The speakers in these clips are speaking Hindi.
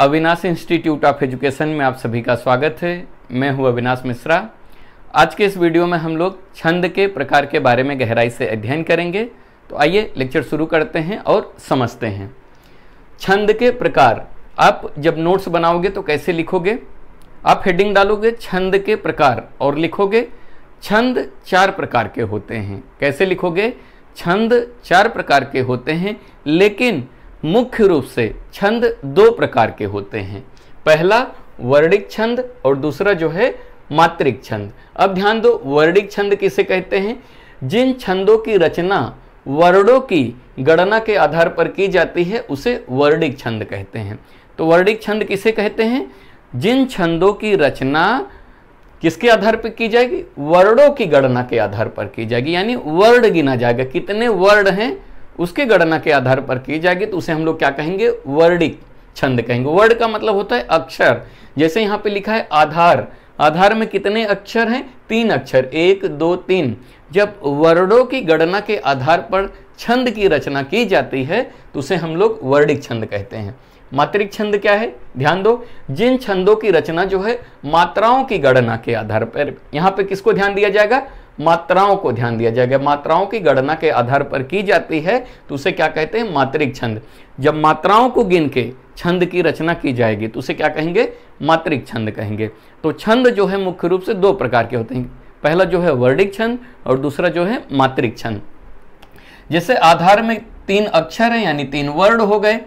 अविनाश इंस्टीट्यूट ऑफ एजुकेशन में आप सभी का स्वागत है मैं हूं अविनाश मिश्रा आज के इस वीडियो में हम लोग छंद के प्रकार के बारे में गहराई से अध्ययन करेंगे तो आइए लेक्चर शुरू करते हैं और समझते हैं छंद के प्रकार आप जब नोट्स बनाओगे तो कैसे लिखोगे आप हेडिंग डालोगे छंद के प्रकार और लिखोगे छंद चार प्रकार के होते हैं कैसे लिखोगे छंद चार प्रकार के होते हैं लेकिन मुख्य रूप से छंद दो प्रकार के होते हैं पहला वर्णिक छंद और दूसरा जो है मात्रिक छंद अब ध्यान दो वर्णिक छंद किसे कहते हैं जिन छंदों की रचना वर्णों की गणना के आधार पर की जाती है उसे वर्णिक छंद कहते हैं तो वर्णिक छंद किसे कहते हैं जिन छंदों की रचना किसके आधार पर की जाएगी वर्णों की गणना के आधार पर की जाएगी यानी वर्ड गिना जाएगा कितने वर्ड हैं उसके गणना के आधार पर की जाएगी तो उसे हम लोग क्या कहेंगे वर्णिक छंद कहेंगे वर्ड का मतलब होता है अक्षर जैसे यहाँ पे लिखा है आधार आधार में कितने अक्षर हैं तीन अक्षर एक दो तीन जब वर्डों की गणना के आधार पर छंद की रचना की जाती है तो उसे हम लोग वर्णिक छंद कहते हैं मात्रिक छंद क्या है ध्यान दो जिन छंदों की रचना जो है मात्राओं की गणना के आधार पर यहाँ पे किसको ध्यान दिया जाएगा मात्राओं को ध्यान दिया जाएगा मात्राओं की गणना के आधार पर की जाती है तो उसे क्या कहते हैं मात्रिक छंद जब मात्राओं को गिन के छंद की रचना की जाएगी तो उसे क्या कहेंगे मात्रिक छंद कहेंगे तो छंद जो है मुख्य रूप से दो प्रकार के होते हैं पहला जो है वर्णिक छंद और दूसरा जो है मात्रिक छंद जैसे आधार में तीन अक्षर है यानी तीन वर्ड हो गए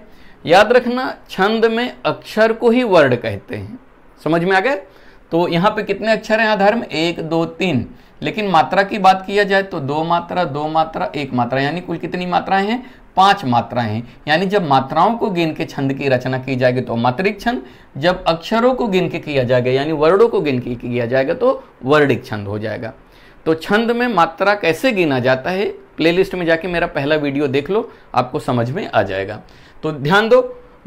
याद रखना छंद में अक्षर को ही वर्ड कहते हैं समझ में आ गए तो यहाँ पे कितने अक्षर हैं अधर्म एक दो तीन लेकिन मात्रा की बात किया जाए तो दो मात्रा दो मात्रा एक मात्रा यानी कुल कितनी मात्राएं हैं पांच मात्राएं हैं यानी जब मात्राओं को गिन के छंद की रचना की जाएगी तो मात्रिक छंद जब अक्षरों को गिन के किया जाएगा यानी वर्णों को गिन के किया जाएगा तो वर्णिक छंद हो जाएगा तो छंद में मात्रा कैसे गिना जाता है प्लेलिस्ट में जाके मेरा पहला वीडियो देख लो आपको समझ में आ जाएगा तो ध्यान दो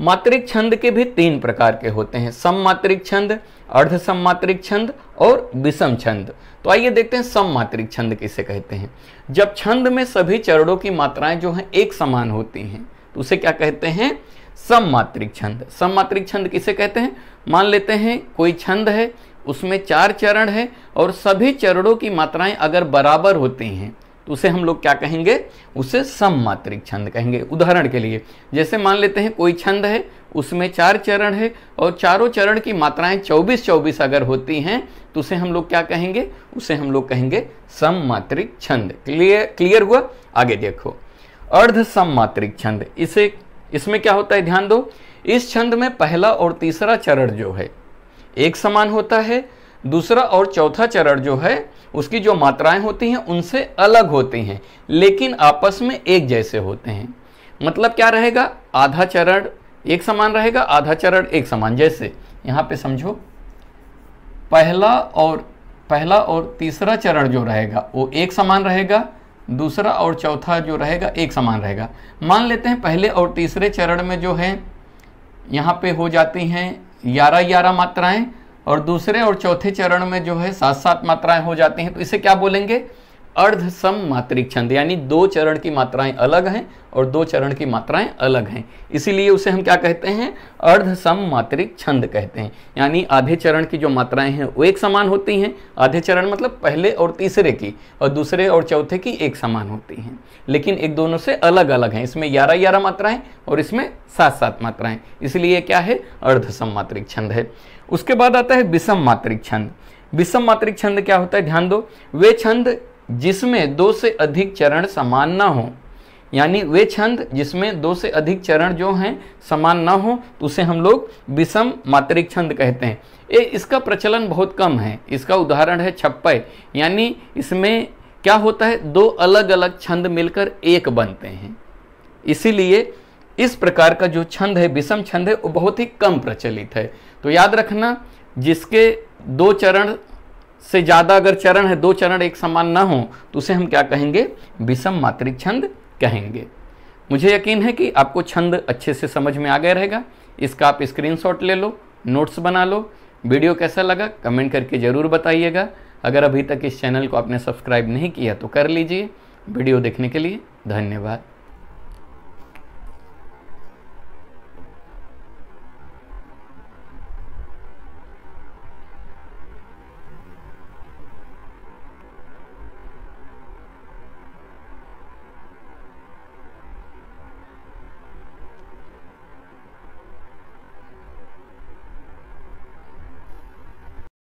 मात्रिक छंद के भी तीन प्रकार के होते हैं सममात्रिक छंद अर्ध सममात्रिक छंद और विषम छंद तो आइए देखते हैं सममात्रिक छंद किसे कहते हैं जब छंद में सभी चरणों की मात्राएं जो हैं एक समान होती हैं तो उसे क्या कहते हैं सममात्रिक छंद सममात्रिक छंद किसे कहते हैं मान लेते हैं कोई छंद है उसमें चार चरण है और सभी चरणों की मात्राएं अगर बराबर होती हैं तो उसे हम लोग क्या कहेंगे उसे सममात्रिक छंद कहेंगे उदाहरण के लिए जैसे मान लेते हैं कोई छंद है उसमें चार चरण है और चारों चरण की मात्राएं 24 24 अगर होती हैं तो उसे हम लोग क्या कहेंगे उसे हम लोग कहेंगे सममात्रिक छंद क्लियर क्लियर हुआ आगे देखो अर्ध सममात्रिक छंद इसे इसमें क्या होता है ध्यान दो इस छंद में पहला और तीसरा चरण जो है एक समान होता है दूसरा और चौथा चरण जो है उसकी जो मात्राएं होती हैं उनसे अलग होते हैं लेकिन आपस में एक जैसे होते हैं मतलब क्या रहेगा आधा चरण एक समान रहेगा आधा चरण एक समान जैसे यहाँ पे समझो पहला और पहला और तीसरा चरण जो रहेगा वो एक समान रहेगा दूसरा और चौथा जो रहेगा एक समान रहेगा मान लेते हैं पहले और तीसरे चरण में जो है यहाँ पे हो जाती हैं ग्यारह ग्यारह मात्राएं और दूसरे और चौथे चरण में जो है सात सात मात्राएं हो जाती हैं तो इसे क्या बोलेंगे अर्धसम मात्रिक छंद यानी दो चरण की मात्राएं अलग हैं और दो चरण की मात्राएं अलग हैं इसीलिए उसे हम क्या कहते हैं अर्ध सम मात्रिक छंद कहते हैं यानी आधे चरण की जो मात्राएं हैं वो एक समान होती हैं आधे चरण मतलब पहले और तीसरे की और दूसरे और चौथे की एक समान होती हैं लेकिन एक दोनों से अलग अलग हैं इसमें ग्यारह ग्यारह मात्राएं और इसमें सात सात मात्राएं इसलिए क्या है अर्धसम मात्रिक छंद है उसके बाद आता है विषम मात्रिक छंद विषम मात्रिक छंद क्या होता है ध्यान दो वे छंद जिसमें दो से अधिक चरण समान ना हो यानी वे छंद जिसमें दो से अधिक चरण जो हैं समान ना हो तो उसे हम लोग विषम मात्रिक छंद कहते हैं ये इसका प्रचलन बहुत कम है इसका उदाहरण है छप्पय यानी इसमें क्या होता है दो अलग अलग छंद मिलकर एक बनते हैं इसीलिए इस प्रकार का जो छंद है विषम छंद है वो बहुत ही कम प्रचलित है तो याद रखना जिसके दो चरण से ज़्यादा अगर चरण है दो चरण एक समान ना हो तो उसे हम क्या कहेंगे विषम मात्रिक छंद कहेंगे मुझे यकीन है कि आपको छंद अच्छे से समझ में आ गया रहेगा इसका आप स्क्रीनशॉट ले लो नोट्स बना लो वीडियो कैसा लगा कमेंट करके ज़रूर बताइएगा अगर अभी तक इस चैनल को आपने सब्सक्राइब नहीं किया तो कर लीजिए वीडियो देखने के लिए धन्यवाद